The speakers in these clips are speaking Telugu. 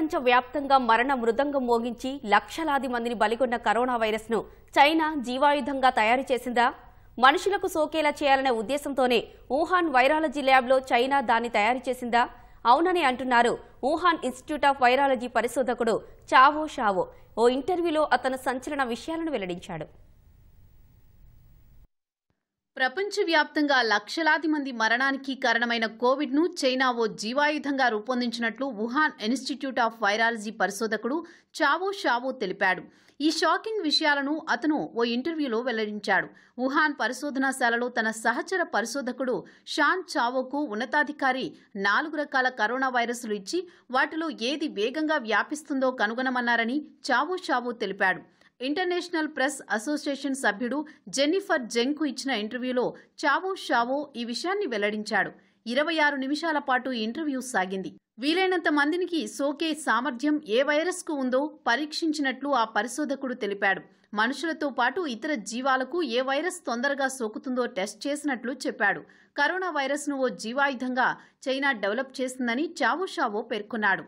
ప్రపంచ వ్యాప్తంగా మరణ మృదంగం మోగించి లక్షలాది మందిని బలిగొన్న కరోనా వైరస్ను చైనా జీవాయుధంగా తయారు చేసిందా మనుషులకు సోకేలా చేయాలనే ఉద్దేశంతోనే వుహాన్ వైరాలజీ ల్యాబ్లో చైనా దాన్ని తయారు చేసిందా అవునని అంటున్నారు వుహాన్ ఇన్స్టిట్యూట్ ఆఫ్ వైరాలజీ పరిశోధకుడు చావో షావో ఓ ఇంటర్వ్యూలో అతను సంచలన విషయాలను వెల్లడించాడు ప్రపంచవ్యాప్తంగా లక్షలాది మంది మరణానికి కారణమైన కోవిడ్ను చైనా ఓ జీవాయుధంగా రూపొందించినట్లు వుహాన్ ఇన్స్టిట్యూట్ ఆఫ్ వైరాలజీ పరిశోధకుడు చావో షావో తెలిపాడు ఈ షాకింగ్ విషయాలను అతను ఓ ఇంటర్వ్యూలో వెల్లడించాడు వుహాన్ పరిశోధనాశాలలో తన సహచర పరిశోధకుడు షాన్ చావోకు ఉన్నతాధికారి నాలుగు రకాల కరోనా వైరస్లు ఇచ్చి వాటిలో ఏది వేగంగా వ్యాపిస్తుందో కనుగొనమన్నారని చావో షావో తెలిపాడు ఇంటర్నేషనల్ ప్రెస్ అసోసియేషన్ సభ్యుడు జెన్నిఫర్ జెంగ్కు ఇచ్చిన ఇంటర్వ్యూలో చావో షావో ఈ విషయాన్ని వెల్లడించాడు ఇరవై ఆరు నిమిషాల పాటు ఇంటర్వ్యూ సాగింది వీలైనంత మందినికి సోకే సామర్థ్యం ఏ వైరస్కు ఉందో పరీక్షించినట్లు ఆ పరిశోధకుడు తెలిపాడు మనుషులతో పాటు ఇతర జీవాలకు ఏ వైరస్ తొందరగా సోకుతుందో టెస్ట్ చేసినట్లు చెప్పాడు కరోనా వైరస్ను ఓ జీవాయుధంగా చైనా డెవలప్ చేసిందని చావోషావో పేర్కొన్నాడు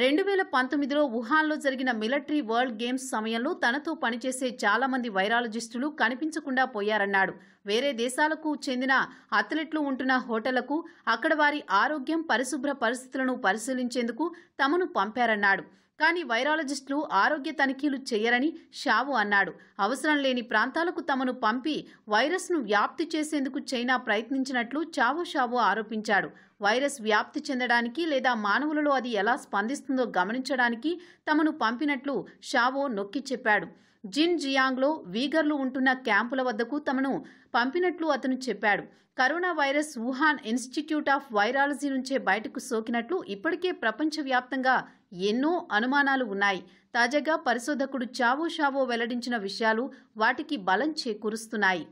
రెండు వేల పంతొమ్మిదిలో వుహాన్లో జరిగిన మిలటరీ వరల్డ్ గేమ్స్ సమయంలో తనతో పనిచేసే చాలా మంది వైరాలజిస్టులు కనిపించకుండా పోయారన్నాడు వేరే దేశాలకు చెందిన అథ్లెట్లు ఉంటున్న హోటళ్లకు అక్కడ వారి ఆరోగ్యం పరిశుభ్ర పరిస్థితులను పరిశీలించేందుకు తమను పంపారన్నాడు కానీ వైరాలజిస్టులు ఆరోగ్య తనిఖీలు చేయరని షావు అన్నాడు అవసరం లేని ప్రాంతాలకు తమను పంపి వైరస్ను వ్యాప్తి చేసేందుకు చైనా ప్రయత్నించినట్లు చావు షావో ఆరోపించాడు వైరస్ వ్యాప్తి చెందడానికి లేదా మానవులలో అది ఎలా స్పందిస్తుందో గమనించడానికి తమను పంపినట్లు షావో నొక్కి చెప్పాడు జిన్ జియాంగ్లో వీగర్లు ఉంటున్న క్యాంపుల వద్దకు తమను పంపినట్లు అతను చెప్పాడు corona virus Wuhan institute of virology నుంచే బయటకు సోకినట్లు ఇప్పటికే ప్రపంచవ్యాప్తంగా ఎన్నో అనుమానాలు ఉన్నాయి తాజాగా పరిశోధకుడు చావో షావో వెల్లడించిన విషయాలు వాటికి బలం చేకూరుస్తున్నాయి